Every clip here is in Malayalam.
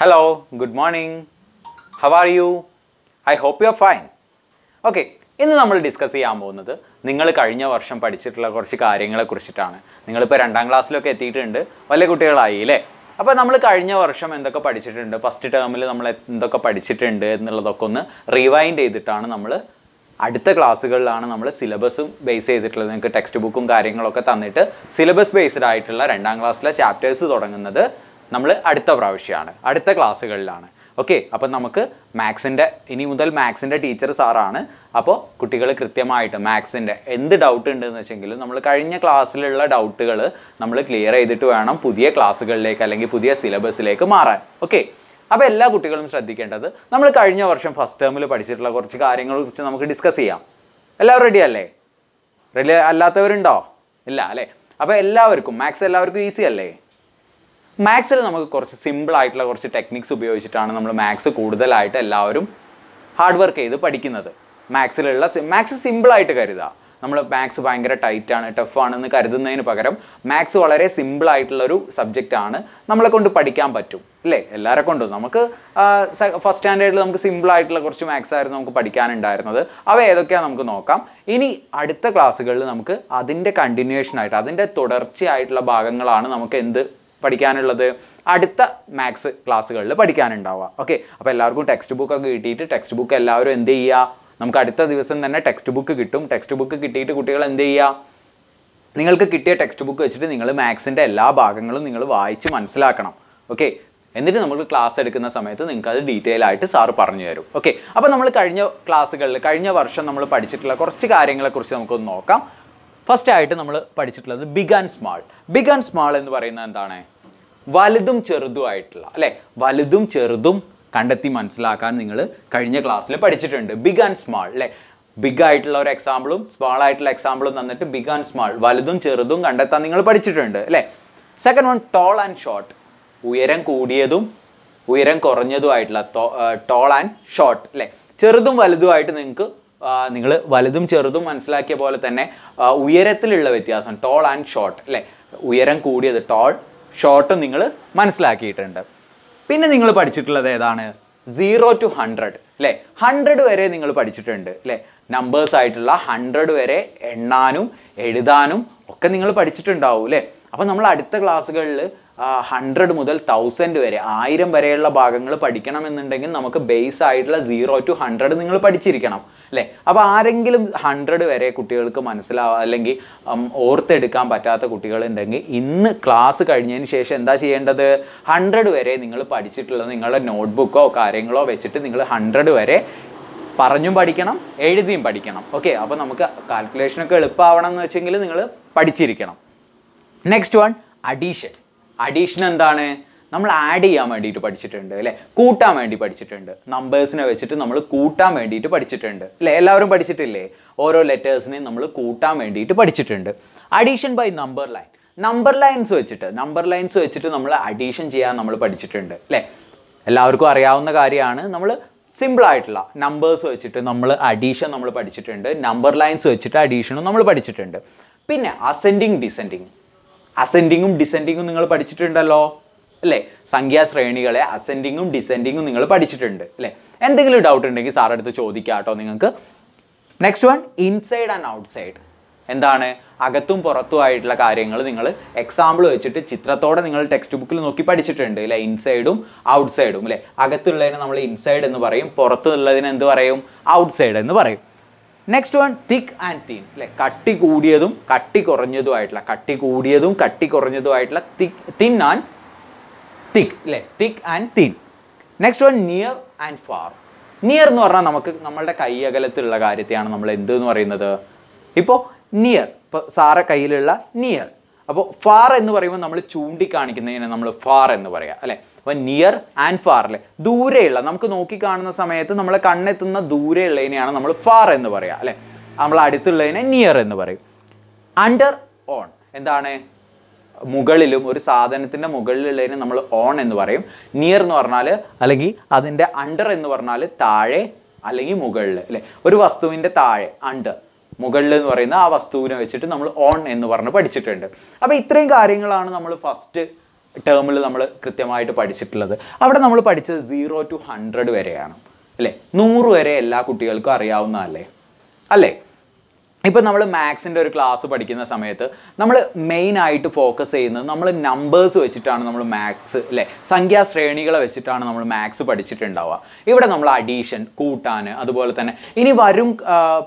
hello good morning how are you I hope you are fine Okay, ഇന്ന് നമ്മൾ ഡിസ്കസ് ചെയ്യാൻ പോകുന്നത് നിങ്ങൾ കഴിഞ്ഞ വർഷം പഠിച്ചിട്ടുള്ള കുറച്ച് കാര്യങ്ങളെ കുറിച്ചിട്ടാണ് നിങ്ങളിപ്പോൾ രണ്ടാം ക്ലാസ്സിലൊക്കെ എത്തിയിട്ടുണ്ട് വലിയ കുട്ടികളായി അല്ലേ അപ്പോൾ നമ്മൾ കഴിഞ്ഞ വർഷം എന്തൊക്കെ പഠിച്ചിട്ടുണ്ട് ഫസ്റ്റ് ടേമിൽ നമ്മൾ എന്തൊക്കെ പഠിച്ചിട്ടുണ്ട് എന്നുള്ളതൊക്കെ ഒന്ന് റിവൈൻഡ് ചെയ്തിട്ടാണ് നമ്മൾ അടുത്ത ക്ലാസ്സുകളിലാണ് നമ്മൾ സിലബസും ബേസ് ചെയ്തിട്ടുള്ളത് നിങ്ങൾക്ക് ടെക്സ്റ്റ് ബുക്കും കാര്യങ്ങളൊക്കെ തന്നിട്ട് സിലബസ് ബേസ്ഡ് ആയിട്ടുള്ള രണ്ടാം ക്ലാസ്സിലെ ചാപ്റ്റേഴ്സ് തുടങ്ങുന്നത് നമ്മൾ അടുത്ത പ്രാവശ്യമാണ് അടുത്ത ക്ലാസ്സുകളിലാണ് ഓക്കെ അപ്പം നമുക്ക് മാത്സിൻ്റെ ഇനി മുതൽ മാത്സിൻ്റെ ടീച്ചർ സാറാണ് അപ്പോൾ കുട്ടികൾ കൃത്യമായിട്ട് മാത്സിൻ്റെ എന്ത് ഡൗട്ട് ഉണ്ടെന്ന് വെച്ചെങ്കിലും നമ്മൾ കഴിഞ്ഞ ക്ലാസ്സിലുള്ള ഡൗട്ടുകൾ നമ്മൾ ക്ലിയർ ചെയ്തിട്ട് വേണം പുതിയ ക്ലാസ്സുകളിലേക്ക് അല്ലെങ്കിൽ പുതിയ സിലബസിലേക്ക് മാറാൻ ഓക്കെ അപ്പോൾ എല്ലാ കുട്ടികളും ശ്രദ്ധിക്കേണ്ടത് നമ്മൾ കഴിഞ്ഞ വർഷം ഫസ്റ്റ് ടേമിൽ പഠിച്ചിട്ടുള്ള കുറച്ച് കാര്യങ്ങളെ കുറിച്ച് നമുക്ക് ഡിസ്കസ് ചെയ്യാം എല്ലാവരും റെഡി അല്ലേ റെഡി അല്ലാത്തവരുണ്ടോ ഇല്ല അല്ലേ അപ്പോൾ എല്ലാവർക്കും മാത്സ് എല്ലാവർക്കും ഈസി അല്ലേ മാത്സിൽ നമുക്ക് കുറച്ച് സിമ്പിൾ ആയിട്ടുള്ള കുറച്ച് ടെക്നിക്സ് ഉപയോഗിച്ചിട്ടാണ് നമ്മൾ മാത്സ് കൂടുതലായിട്ട് എല്ലാവരും ഹാർഡ് വർക്ക് ചെയ്ത് പഠിക്കുന്നത് മാത്സിലുള്ള മാത്സ് സിമ്പിളായിട്ട് കരുതുക നമ്മൾ മാത്സ് ഭയങ്കര ടൈറ്റാണ് ടഫാണെന്ന് കരുതുന്നതിന് പകരം മാത്സ് വളരെ സിമ്പിളായിട്ടുള്ളൊരു സബ്ജക്റ്റാണ് നമ്മളെ കൊണ്ട് പഠിക്കാൻ പറ്റും അല്ലേ എല്ലാവരെ കൊണ്ടും നമുക്ക് ഫസ്റ്റ് സ്റ്റാൻഡേർഡിൽ നമുക്ക് സിമ്പിളായിട്ടുള്ള കുറച്ച് മാത്സ് ആയിരുന്നു നമുക്ക് പഠിക്കാനുണ്ടായിരുന്നത് അവ ഏതൊക്കെയാണ് നമുക്ക് നോക്കാം ഇനി അടുത്ത ക്ലാസ്സുകളിൽ നമുക്ക് അതിൻ്റെ കണ്ടിന്യൂഷൻ ആയിട്ട് അതിൻ്റെ തുടർച്ചയായിട്ടുള്ള ഭാഗങ്ങളാണ് നമുക്ക് എന്ത് പഠിക്കാനുള്ളത് അടുത്ത മാത്സ് ക്ലാസ്സുകളിൽ പഠിക്കാനുണ്ടാവുക ഓക്കെ അപ്പോൾ എല്ലാവർക്കും ടെക്സ്റ്റ് ബുക്കൊക്കെ കിട്ടിയിട്ട് ടെക്സ്റ്റ് ബുക്ക് എല്ലാവരും എന്ത് ചെയ്യുക നമുക്ക് അടുത്ത ദിവസം തന്നെ ടെക്സ്റ്റ് ബുക്ക് കിട്ടും ടെക്സ്റ്റ് ബുക്ക് കിട്ടിയിട്ട് കുട്ടികൾ എന്ത് ചെയ്യുക നിങ്ങൾക്ക് കിട്ടിയ ടെക്സ്റ്റ് ബുക്ക് വെച്ചിട്ട് നിങ്ങൾ മാത്സിൻ്റെ എല്ലാ ഭാഗങ്ങളും നിങ്ങൾ വായിച്ച് മനസ്സിലാക്കണം ഓക്കെ എന്നിട്ട് നമ്മൾ ക്ലാസ് എടുക്കുന്ന സമയത്ത് നിങ്ങൾക്ക് അത് ഡീറ്റെയിൽ ആയിട്ട് സാറ് പറഞ്ഞു തരും ഓക്കെ അപ്പോൾ നമ്മൾ കഴിഞ്ഞ ക്ലാസ്സുകളിൽ കഴിഞ്ഞ വർഷം നമ്മൾ പഠിച്ചിട്ടുള്ള കുറച്ച് കാര്യങ്ങളെക്കുറിച്ച് നമുക്കൊന്ന് നോക്കാം ഫസ്റ്റ് ആയിട്ട് നമ്മൾ പഠിച്ചിട്ടുള്ളത് big and small big and small എന്ന് പറയുന്നത് എന്താണ് വലുതും ആയിട്ടുള്ള അല്ലെ വലുതും ചെറുതും കണ്ടെത്തി മനസ്സിലാക്കാൻ നിങ്ങൾ കഴിഞ്ഞ ക്ലാസ്സിൽ പഠിച്ചിട്ടുണ്ട് ബിഗ് ആൻഡ് സ്മാൾ അല്ലെ ബിഗ് ആയിട്ടുള്ള ഒരു എക്സാമ്പിളും സ്മാൾ ആയിട്ടുള്ള എക്സാമ്പിളും തന്നിട്ട് ബിഗ് ആൻഡ് സ്മാൾ വലുതും ചെറുതും കണ്ടെത്താൻ നിങ്ങൾ പഠിച്ചിട്ടുണ്ട് അല്ലെ second one tall and short ഉയരം കൂടിയതും ഉയരം കുറഞ്ഞതുമായിട്ടുള്ള ടോൾ ആൻഡ് ഷോർട്ട് അല്ലെ ചെറുതും വലുതുമായിട്ട് നിങ്ങൾക്ക് നിങ്ങൾ വലുതും ചെറുതും മനസ്സിലാക്കിയ പോലെ തന്നെ ഉയരത്തിലുള്ള വ്യത്യാസം ടോൾ ആൻഡ് ഷോർട്ട് അല്ലേ ഉയരം കൂടിയത് ടോൾ ഷോർട്ടും നിങ്ങൾ മനസ്സിലാക്കിയിട്ടുണ്ട് പിന്നെ നിങ്ങൾ പഠിച്ചിട്ടുള്ളത് ഏതാണ് സീറോ ടു ഹൺഡ്രഡ് അല്ലേ ഹൺഡ്രഡ് വരെ നിങ്ങൾ പഠിച്ചിട്ടുണ്ട് അല്ലേ നമ്പേഴ്സ് ആയിട്ടുള്ള ഹൺഡ്രഡ് വരെ എണ്ണാനും എഴുതാനും ഒക്കെ നിങ്ങൾ പഠിച്ചിട്ടുണ്ടാവും അല്ലേ അപ്പോൾ നമ്മൾ അടുത്ത ക്ലാസ്സുകളിൽ ഹൺഡ്രഡ് മുതൽ തൗസൻഡ് വരെ ആയിരം വരെയുള്ള ഭാഗങ്ങൾ പഠിക്കണമെന്നുണ്ടെങ്കിൽ നമുക്ക് ബേസ് ആയിട്ടുള്ള സീറോ ടു ഹൺഡ്രഡ് നിങ്ങൾ പഠിച്ചിരിക്കണം അല്ലേ അപ്പോൾ ആരെങ്കിലും ഹൺഡ്രഡ് വരെ കുട്ടികൾക്ക് മനസ്സിലാവുക അല്ലെങ്കിൽ ഓർത്തെടുക്കാൻ പറ്റാത്ത കുട്ടികളുണ്ടെങ്കിൽ ഇന്ന് ക്ലാസ് കഴിഞ്ഞതിന് ശേഷം എന്താ ചെയ്യേണ്ടത് ഹൺഡ്രഡ് വരെ നിങ്ങൾ പഠിച്ചിട്ടുള്ളത് നിങ്ങളുടെ നോട്ട്ബുക്കോ കാര്യങ്ങളോ വെച്ചിട്ട് നിങ്ങൾ ഹൺഡ്രഡ് വരെ പറഞ്ഞും പഠിക്കണം എഴുതിയും പഠിക്കണം ഓക്കെ അപ്പോൾ നമുക്ക് കാൽക്കുലേഷനൊക്കെ എളുപ്പമാവണം എന്ന് വെച്ചെങ്കിൽ നിങ്ങൾ പഠിച്ചിരിക്കണം നെക്സ്റ്റ് വൺ അഡീഷൻ അഡീഷൻ എന്താണ് നമ്മൾ ആഡ് ചെയ്യാൻ വേണ്ടിയിട്ട് പഠിച്ചിട്ടുണ്ട് അല്ലെ കൂട്ടാൻ വേണ്ടി പഠിച്ചിട്ടുണ്ട് നമ്പേഴ്സിനെ വെച്ചിട്ട് നമ്മൾ കൂട്ടാൻ വേണ്ടിയിട്ട് പഠിച്ചിട്ടുണ്ട് അല്ലെ എല്ലാവരും പഠിച്ചിട്ടില്ലേ ഓരോ ലെറ്റേഴ്സിനെയും നമ്മൾ കൂട്ടാൻ വേണ്ടിയിട്ട് പഠിച്ചിട്ടുണ്ട് addition by number line number lines വെച്ചിട്ട് നമ്പർ ലൈൻസ് വെച്ചിട്ട് നമ്മൾ അഡീഷൻ ചെയ്യാൻ നമ്മൾ പഠിച്ചിട്ടുണ്ട് അല്ലേ എല്ലാവർക്കും അറിയാവുന്ന കാര്യമാണ് നമ്മൾ സിമ്പിൾ ആയിട്ടുള്ള നമ്പേഴ്സ് വെച്ചിട്ട് നമ്മൾ അഡീഷൻ നമ്മൾ പഠിച്ചിട്ടുണ്ട് നമ്പർ ലൈൻസ് വെച്ചിട്ട് അഡീഷനും നമ്മൾ പഠിച്ചിട്ടുണ്ട് പിന്നെ അസെൻഡിങ് ഡിസെൻഡിങ് അസെൻഡിങ്ങും ഡിസെൻഡിങ്ങും നിങ്ങൾ പഠിച്ചിട്ടുണ്ടല്ലോ അല്ലേ സംഖ്യാശ്രേണികളെ അസെൻഡിങ്ങും ഡിസെൻഡിങ്ങും നിങ്ങൾ പഠിച്ചിട്ടുണ്ട് അല്ലേ എന്തെങ്കിലും ഡൗട്ട് ഉണ്ടെങ്കിൽ സാർ അടുത്ത് ചോദിക്കാം കേട്ടോ നിങ്ങൾക്ക് next one inside and outside എന്താണ് അകത്തും പുറത്തുമായിട്ടുള്ള കാര്യങ്ങൾ നിങ്ങൾ എക്സാമ്പിൾ വെച്ചിട്ട് ചിത്രത്തോടെ നിങ്ങൾ ടെക്സ്റ്റ് ബുക്കിൽ നോക്കി പഠിച്ചിട്ടുണ്ട് അല്ലേ ഇൻസൈഡും ഔട്ട്സൈഡും അല്ലേ അകത്തുള്ളതിനെ നമ്മൾ ഇൻസൈഡ് എന്ന് പറയും പുറത്തുള്ളതിന് എന്ത് പറയും ഔട്ട്സൈഡ് എന്ന് പറയും next one thick and thin അല്ലേ കട്ടി കൂടിയതും കട്ടി കുറഞ്ഞതുമായിട്ടുള്ള കട്ടി കൂടിയതും കട്ടി കുറഞ്ഞതുമായിട്ടുള്ള തിക് തിൻ ആൻഡ് തിക്ക് അല്ലേ thick and thin next one near and far near എന്ന് പറഞ്ഞാൽ നമുക്ക് നമ്മളുടെ കൈയകലത്തിലുള്ള കാര്യത്തെയാണ് നമ്മൾ എന്ത് എന്ന് പറയുന്നത് ഇപ്പോൾ നിയർ ഇപ്പോൾ സാറ കയ്യിലുള്ള നിയർ അപ്പോൾ ഫാർ എന്ന് പറയുമ്പോൾ നമ്മൾ ചൂണ്ടിക്കാണിക്കുന്നതിന് നമ്മൾ ഫാർ എന്ന് പറയാം അല്ലേ അപ്പോൾ നിയർ ആൻഡ് ഫാർ അല്ലേ ദൂരെയുള്ള നമുക്ക് നോക്കി കാണുന്ന സമയത്ത് നമ്മൾ കണ്ണെത്തുന്ന ദൂരെയുള്ളതിനെയാണ് നമ്മൾ ഫാർ എന്ന് പറയുക അല്ലേ നമ്മൾ അടുത്തുള്ളതിനെ നിയർ എന്ന് പറയും അണ്ടർ ഓൺ എന്താണ് മുകളിലും ഒരു സാധനത്തിൻ്റെ മുകളിലുള്ളതിന് നമ്മൾ ഓൺ എന്ന് പറയും നിയർ എന്ന് പറഞ്ഞാൽ അല്ലെങ്കിൽ അതിൻ്റെ അണ്ടർ എന്ന് പറഞ്ഞാൽ താഴെ അല്ലെങ്കിൽ മുകളിൽ അല്ലേ ഒരു വസ്തുവിൻ്റെ താഴെ അണ്ടർ മുകളിൽ എന്ന് പറയുന്ന ആ വസ്തുവിനെ വെച്ചിട്ട് നമ്മൾ ഓൺ എന്ന് പറഞ്ഞ് പഠിച്ചിട്ടുണ്ട് അപ്പോൾ ഇത്രയും കാര്യങ്ങളാണ് നമ്മൾ ഫസ്റ്റ് ടേമിൽ നമ്മൾ കൃത്യമായിട്ട് പഠിച്ചിട്ടുള്ളത് അവിടെ നമ്മൾ പഠിച്ചത് സീറോ ടു ഹൺഡ്രഡ് വരെയാണ് അല്ലേ നൂറ് വരെ എല്ലാ കുട്ടികൾക്കും അറിയാവുന്നതല്ലേ അല്ലേ ഇപ്പം നമ്മൾ മാത്സിൻ്റെ ഒരു ക്ലാസ് പഠിക്കുന്ന സമയത്ത് നമ്മൾ മെയിനായിട്ട് ഫോക്കസ് ചെയ്യുന്നത് നമ്മൾ നമ്പേഴ്സ് വെച്ചിട്ടാണ് നമ്മൾ മാത്സ് അല്ലേ സംഖ്യാശ്രേണികളെ വെച്ചിട്ടാണ് നമ്മൾ മാത്സ് പഠിച്ചിട്ടുണ്ടാവുക ഇവിടെ നമ്മൾ അഡീഷൻ കൂട്ടാൻ അതുപോലെ തന്നെ ഇനി വരും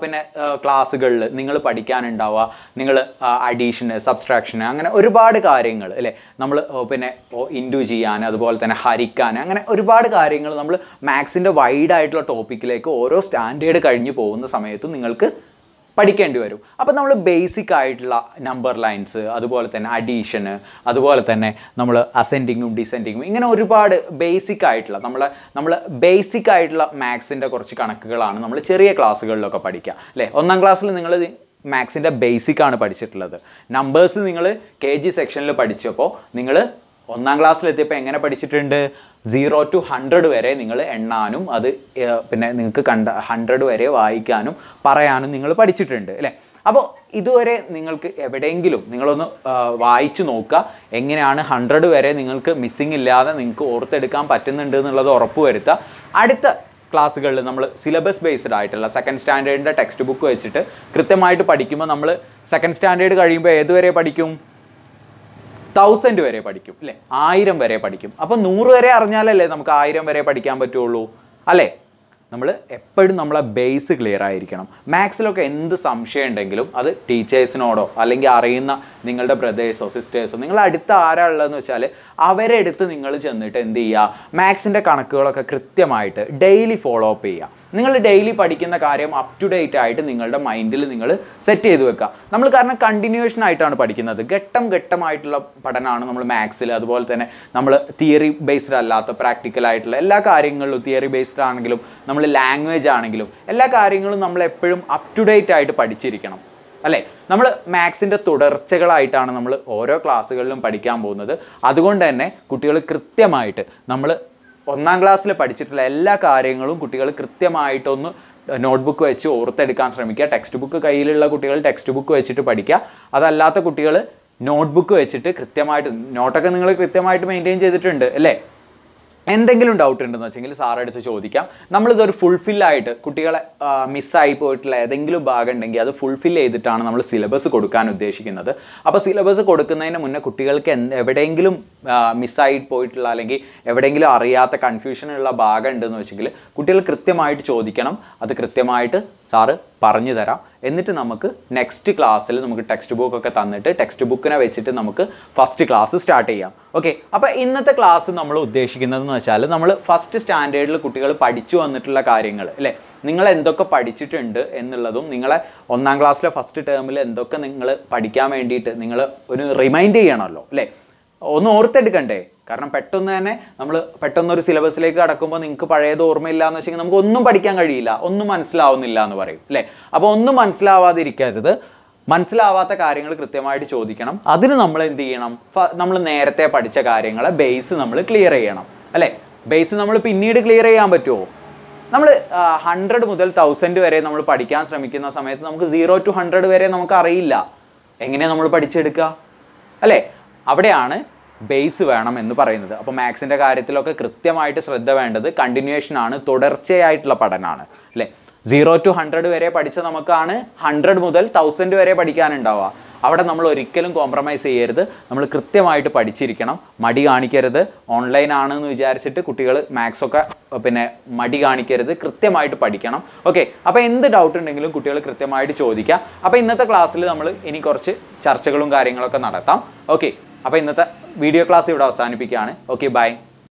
പിന്നെ ക്ലാസ്സുകളിൽ നിങ്ങൾ പഠിക്കാനുണ്ടാവുക നിങ്ങൾ അഡീഷന് സബ്സ്ട്രാക്ഷന് അങ്ങനെ ഒരുപാട് കാര്യങ്ങൾ അല്ലേ നമ്മൾ പിന്നെ ഇൻഡു ചെയ്യാൻ അതുപോലെ തന്നെ ഹരിക്കാൻ അങ്ങനെ ഒരുപാട് കാര്യങ്ങൾ നമ്മൾ മാത്സിൻ്റെ വൈഡായിട്ടുള്ള ടോപ്പിക്കിലേക്ക് ഓരോ സ്റ്റാൻഡേർഡ് കഴിഞ്ഞ് പോകുന്ന സമയത്ത് നിങ്ങൾക്ക് പഠിക്കേണ്ടി വരും അപ്പോൾ നമ്മൾ ബേസിക് ആയിട്ടുള്ള നമ്പർ ലൈൻസ് അതുപോലെ തന്നെ അഡീഷന് അതുപോലെ തന്നെ നമ്മൾ അസെൻഡിങ്ങും ഡിസെൻഡിങ്ങും ഇങ്ങനെ ഒരുപാട് ബേസിക് ആയിട്ടുള്ള നമ്മൾ നമ്മൾ ബേസിക് ആയിട്ടുള്ള മാത്സിൻ്റെ കുറച്ച് കണക്കുകളാണ് നമ്മൾ ചെറിയ ക്ലാസ്സുകളിലൊക്കെ പഠിക്കുക അല്ലേ ഒന്നാം ക്ലാസ്സിൽ നിങ്ങൾ മാത്സിൻ്റെ ബേസിക്കാണ് പഠിച്ചിട്ടുള്ളത് നമ്പേഴ്സ് നിങ്ങൾ കെ ജി സെക്ഷനിൽ പഠിച്ചപ്പോൾ നിങ്ങൾ ഒന്നാം ക്ലാസ്സിലെത്തിയപ്പോൾ എങ്ങനെ പഠിച്ചിട്ടുണ്ട് സീറോ ടു ഹൺഡ്രഡ് വരെ നിങ്ങൾ എണ്ണാനും അത് പിന്നെ നിങ്ങൾക്ക് കണ്ട ഹൺഡ്രഡ് വരെ വായിക്കാനും പറയാനും നിങ്ങൾ പഠിച്ചിട്ടുണ്ട് അല്ലേ അപ്പോൾ ഇതുവരെ നിങ്ങൾക്ക് എവിടെയെങ്കിലും നിങ്ങളൊന്ന് വായിച്ചു നോക്കുക എങ്ങനെയാണ് ഹൺഡ്രഡ് വരെ നിങ്ങൾക്ക് മിസ്സിങ് ഇല്ലാതെ നിങ്ങൾക്ക് ഓർത്തെടുക്കാൻ പറ്റുന്നുണ്ട് എന്നുള്ളത് ഉറപ്പുവരുത്തുക അടുത്ത ക്ലാസ്സുകളിൽ നമ്മൾ സിലബസ് ബേസ്ഡ് ആയിട്ടുള്ള സെക്കൻഡ് സ്റ്റാൻഡേർഡിൻ്റെ ടെക്സ്റ്റ് ബുക്ക് വെച്ചിട്ട് കൃത്യമായിട്ട് പഠിക്കുമ്പോൾ നമ്മൾ സെക്കൻഡ് സ്റ്റാൻഡേർഡ് കഴിയുമ്പോൾ ഏതുവരെ പഠിക്കും തൗസൻഡ് വരെ പഠിക്കും അല്ലേ ആയിരം വരെ പഠിക്കും അപ്പം നൂറ് വരെ അറിഞ്ഞാലല്ലേ നമുക്ക് ആയിരം വരെ പഠിക്കാൻ പറ്റുള്ളൂ അല്ലേ നമ്മൾ എപ്പോഴും നമ്മളെ ബേസ് ക്ലിയർ ആയിരിക്കണം മാത്സിലൊക്കെ എന്ത് സംശയം ഉണ്ടെങ്കിലും അത് ടീച്ചേഴ്സിനോടോ അല്ലെങ്കിൽ അറിയുന്ന നിങ്ങളുടെ ബ്രദേഴ്സോ സിസ്റ്റേഴ്സോ നിങ്ങളുടെ അടുത്ത് ആരാ ഉള്ളതെന്ന് വെച്ചാൽ അവരെ അടുത്ത് നിങ്ങൾ ചെന്നിട്ട് എന്ത് ചെയ്യുക മാത്സിൻ്റെ കണക്കുകളൊക്കെ കൃത്യമായിട്ട് ഡെയിലി ഫോളോ അപ്പ് ചെയ്യുക നിങ്ങൾ ഡെയിലി പഠിക്കുന്ന കാര്യം അപ് ടു ഡേറ്റ് ആയിട്ട് നിങ്ങളുടെ മൈൻഡിൽ നിങ്ങൾ സെറ്റ് ചെയ്ത് വെക്കുക നമ്മൾ കാരണം കണ്ടിന്യൂഷൻ ആയിട്ടാണ് പഠിക്കുന്നത് ഘട്ടം ഘട്ടമായിട്ടുള്ള പഠനമാണ് നമ്മൾ മാത്സിൽ അതുപോലെ തന്നെ നമ്മൾ തിയറി ബേസ്ഡ് അല്ലാത്ത പ്രാക്ടിക്കൽ ആയിട്ടുള്ള എല്ലാ കാര്യങ്ങളിലും തിയറി ബേസ്ഡ് ആണെങ്കിലും നമ്മൾ ലാംഗ്വേജ് ആണെങ്കിലും എല്ലാ കാര്യങ്ങളും നമ്മൾ എപ്പോഴും അപ് ടു ഡേറ്റ് ആയിട്ട് പഠിച്ചിരിക്കണം അല്ലേ നമ്മൾ മാത്സിൻ്റെ തുടർച്ചകളായിട്ടാണ് നമ്മൾ ഓരോ ക്ലാസ്സുകളിലും പഠിക്കാൻ പോകുന്നത് അതുകൊണ്ട് തന്നെ കുട്ടികൾ കൃത്യമായിട്ട് നമ്മൾ ഒന്നാം ക്ലാസ്സിൽ പഠിച്ചിട്ടുള്ള എല്ലാ കാര്യങ്ങളും കുട്ടികൾ കൃത്യമായിട്ടൊന്ന് നോട്ട്ബുക്ക് വെച്ച് ഓർത്തെടുക്കാൻ ശ്രമിക്കുക ടെക്സ്റ്റ് ബുക്ക് കയ്യിലുള്ള കുട്ടികൾ ടെക്സ്റ്റ് ബുക്ക് വെച്ചിട്ട് പഠിക്കുക അതല്ലാത്ത കുട്ടികൾ നോട്ട്ബുക്ക് വെച്ചിട്ട് കൃത്യമായിട്ട് നോട്ടൊക്കെ നിങ്ങൾ കൃത്യമായിട്ട് മെയിൻറ്റെയിൻ ചെയ്തിട്ടുണ്ട് അല്ലേ എന്തെങ്കിലും ഡൗട്ട് ഉണ്ടെന്ന് വെച്ചെങ്കിൽ സാറുടെ അടുത്ത് ചോദിക്കാം നമ്മളിതൊരു ഫുൾഫില്ലായിട്ട് കുട്ടികളെ മിസ്സായി പോയിട്ടുള്ള ഏതെങ്കിലും ഭാഗം ഉണ്ടെങ്കിൽ അത് ഫുൾഫിൽ ചെയ്തിട്ടാണ് നമ്മൾ സിലബസ് കൊടുക്കാൻ ഉദ്ദേശിക്കുന്നത് അപ്പോൾ സിലബസ് കൊടുക്കുന്നതിന് മുന്നേ കുട്ടികൾക്ക് എന്ത് എവിടെയെങ്കിലും മിസ്സായി പോയിട്ടുള്ള അല്ലെങ്കിൽ എവിടെയെങ്കിലും അറിയാത്ത കൺഫ്യൂഷനുള്ള ഭാഗം ഉണ്ടെന്ന് വെച്ചെങ്കിൽ കുട്ടികൾ കൃത്യമായിട്ട് ചോദിക്കണം അത് കൃത്യമായിട്ട് സാറ് പറഞ്ഞു തരാം എന്നിട്ട് നമുക്ക് നെക്സ്റ്റ് ക്ലാസ്സിൽ നമുക്ക് ടെക്സ്റ്റ് ബുക്ക് ഒക്കെ തന്നിട്ട് ടെക്സ്റ്റ് ബുക്കിനെ വെച്ചിട്ട് നമുക്ക് ഫസ്റ്റ് ക്ലാസ് സ്റ്റാർട്ട് ചെയ്യാം ഓക്കെ അപ്പോൾ ഇന്നത്തെ ക്ലാസ് നമ്മൾ ഉദ്ദേശിക്കുന്നത് എന്ന് വെച്ചാൽ നമ്മൾ ഫസ്റ്റ് സ്റ്റാൻഡേർഡിൽ കുട്ടികൾ പഠിച്ചു വന്നിട്ടുള്ള കാര്യങ്ങൾ അല്ലേ നിങ്ങൾ എന്തൊക്കെ പഠിച്ചിട്ടുണ്ട് എന്നുള്ളതും നിങ്ങളെ ഒന്നാം ക്ലാസ്സിലെ ഫസ്റ്റ് ടേമിൽ എന്തൊക്കെ നിങ്ങൾ പഠിക്കാൻ വേണ്ടിയിട്ട് നിങ്ങൾ ഒരു റിമൈൻഡ് ചെയ്യണമല്ലോ അല്ലേ ഒന്ന് ഓർത്തെടുക്കണ്ടേ കാരണം പെട്ടെന്ന് തന്നെ നമ്മൾ പെട്ടെന്ന് ഒരു സിലബസിലേക്ക് കടക്കുമ്പോൾ നിങ്ങൾക്ക് പഴയത് ഓർമ്മയില്ല എന്ന് വെച്ചെങ്കിൽ നമുക്ക് ഒന്നും പഠിക്കാൻ കഴിയില്ല ഒന്നും മനസ്സിലാവുന്നില്ല എന്ന് പറയും അല്ലേ അപ്പോൾ ഒന്നും മനസ്സിലാവാതിരിക്കരുത് മനസ്സിലാവാത്ത കാര്യങ്ങൾ കൃത്യമായിട്ട് ചോദിക്കണം അതിന് നമ്മൾ എന്ത് ചെയ്യണം നമ്മൾ നേരത്തെ പഠിച്ച കാര്യങ്ങളെ ബേസ് നമ്മൾ ക്ലിയർ ചെയ്യണം അല്ലേ ബേസ് നമ്മൾ പിന്നീട് ക്ലിയർ ചെയ്യാൻ പറ്റുമോ നമ്മൾ ഹൺഡ്രഡ് മുതൽ തൗസൻഡ് വരെ നമ്മൾ പഠിക്കാൻ ശ്രമിക്കുന്ന സമയത്ത് നമുക്ക് സീറോ ടു ഹൺഡ്രഡ് വരെ നമുക്ക് അറിയില്ല എങ്ങനെ നമ്മൾ പഠിച്ചെടുക്കുക അല്ലേ അവിടെയാണ് ബേസ് വേണം എന്ന് പറയുന്നത് അപ്പോൾ മാത്സിൻ്റെ കാര്യത്തിലൊക്കെ കൃത്യമായിട്ട് ശ്രദ്ധ വേണ്ടത് കണ്ടിന്യൂഷനാണ് തുടർച്ചയായിട്ടുള്ള പഠനമാണ് അല്ലേ സീറോ ടു ഹൺഡ്രഡ് വരെ പഠിച്ച നമുക്കാണ് ഹൺഡ്രഡ് മുതൽ തൗസൻഡ് വരെ പഠിക്കാനുണ്ടാവുക അവിടെ നമ്മൾ ഒരിക്കലും കോംപ്രമൈസ് ചെയ്യരുത് നമ്മൾ കൃത്യമായിട്ട് പഠിച്ചിരിക്കണം മടി കാണിക്കരുത് ഓൺലൈൻ ആണെന്ന് വിചാരിച്ചിട്ട് കുട്ടികൾ മാത്സൊക്കെ ഒക്കെ പിന്നെ മടി കാണിക്കരുത് കൃത്യമായിട്ട് പഠിക്കണം ഓക്കെ അപ്പോൾ എന്ത് ഡൗട്ട് ഉണ്ടെങ്കിലും കുട്ടികൾ കൃത്യമായിട്ട് ചോദിക്കുക അപ്പോൾ ഇന്നത്തെ ക്ലാസ്സിൽ നമ്മൾ ഇനി കുറച്ച് ചർച്ചകളും കാര്യങ്ങളൊക്കെ നടത്താം ഓക്കെ അപ്പോൾ ഇന്നത്തെ വീഡിയോ ക്ലാസ് ഇവിടെ അവസാനിപ്പിക്കുകയാണ് ഓക്കെ ബൈ